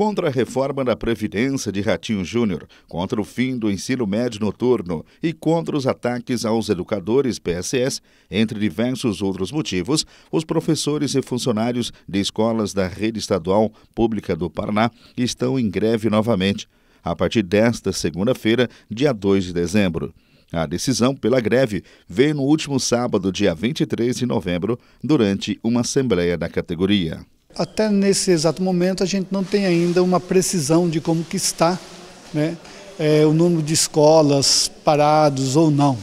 contra a reforma da Previdência de Ratinho Júnior, contra o fim do ensino médio noturno e contra os ataques aos educadores PSS, entre diversos outros motivos, os professores e funcionários de escolas da rede estadual pública do Paraná estão em greve novamente, a partir desta segunda-feira, dia 2 de dezembro. A decisão pela greve veio no último sábado, dia 23 de novembro, durante uma assembleia da categoria. Até nesse exato momento a gente não tem ainda uma precisão de como que está né, é, o número de escolas parados ou não.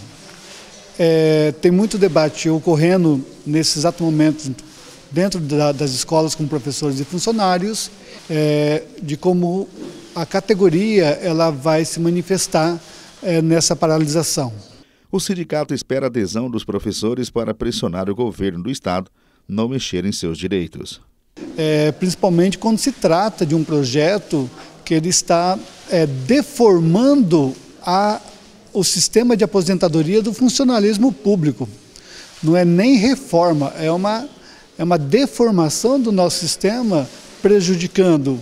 É, tem muito debate ocorrendo nesse exato momento dentro da, das escolas com professores e funcionários é, de como a categoria ela vai se manifestar é, nessa paralisação. O sindicato espera adesão dos professores para pressionar o governo do estado não mexer em seus direitos. É, principalmente quando se trata de um projeto que ele está é, deformando a, o sistema de aposentadoria do funcionalismo público. Não é nem reforma, é uma, é uma deformação do nosso sistema, prejudicando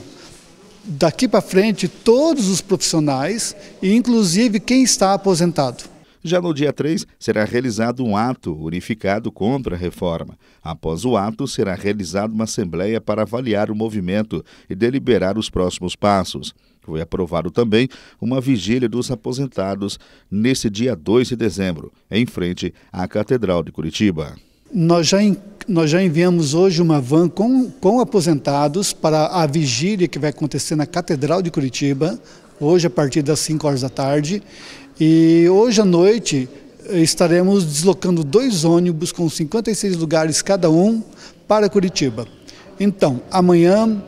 daqui para frente todos os profissionais, e inclusive quem está aposentado. Já no dia 3, será realizado um ato unificado contra a reforma. Após o ato, será realizada uma assembleia para avaliar o movimento e deliberar os próximos passos. Foi aprovado também uma vigília dos aposentados nesse dia 2 de dezembro, em frente à Catedral de Curitiba. Nós já, nós já enviamos hoje uma van com, com aposentados para a vigília que vai acontecer na Catedral de Curitiba, hoje a partir das 5 horas da tarde. E hoje à noite eh, estaremos deslocando dois ônibus com 56 lugares cada um para Curitiba. Então, amanhã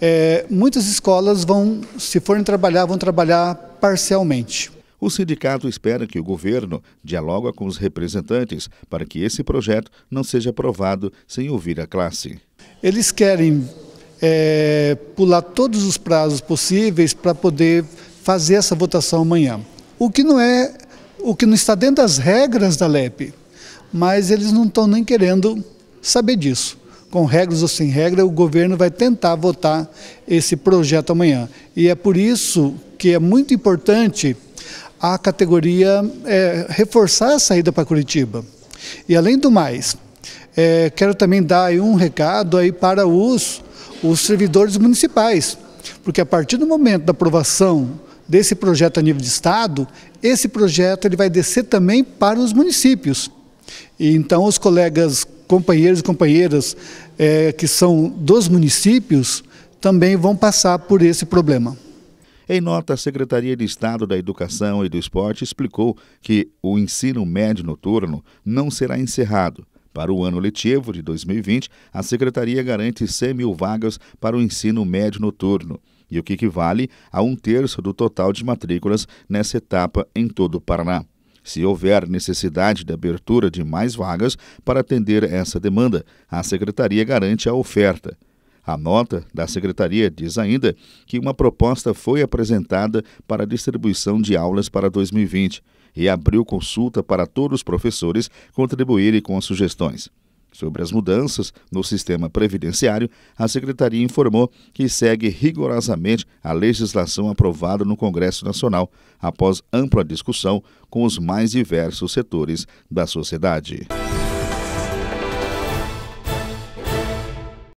é, muitas escolas vão, se forem trabalhar, vão trabalhar parcialmente. O sindicato espera que o governo dialogue com os representantes para que esse projeto não seja aprovado sem ouvir a classe. Eles querem é, pular todos os prazos possíveis para poder fazer essa votação amanhã o que não é, o que não está dentro das regras da LEP. Mas eles não estão nem querendo saber disso. Com regras ou sem regra, o governo vai tentar votar esse projeto amanhã. E é por isso que é muito importante a categoria é, reforçar a saída para Curitiba. E além do mais, é, quero também dar um recado aí para os, os servidores municipais, porque a partir do momento da aprovação desse projeto a nível de Estado, esse projeto ele vai descer também para os municípios. E então os colegas, companheiros e companheiras é, que são dos municípios também vão passar por esse problema. Em nota, a Secretaria de Estado da Educação e do Esporte explicou que o ensino médio noturno não será encerrado. Para o ano letivo de 2020, a Secretaria garante 100 mil vagas para o ensino médio noturno e o que equivale a um terço do total de matrículas nessa etapa em todo o Paraná. Se houver necessidade de abertura de mais vagas para atender essa demanda, a Secretaria garante a oferta. A nota da Secretaria diz ainda que uma proposta foi apresentada para distribuição de aulas para 2020 e abriu consulta para todos os professores contribuírem com as sugestões. Sobre as mudanças no sistema previdenciário, a secretaria informou que segue rigorosamente a legislação aprovada no Congresso Nacional, após ampla discussão com os mais diversos setores da sociedade.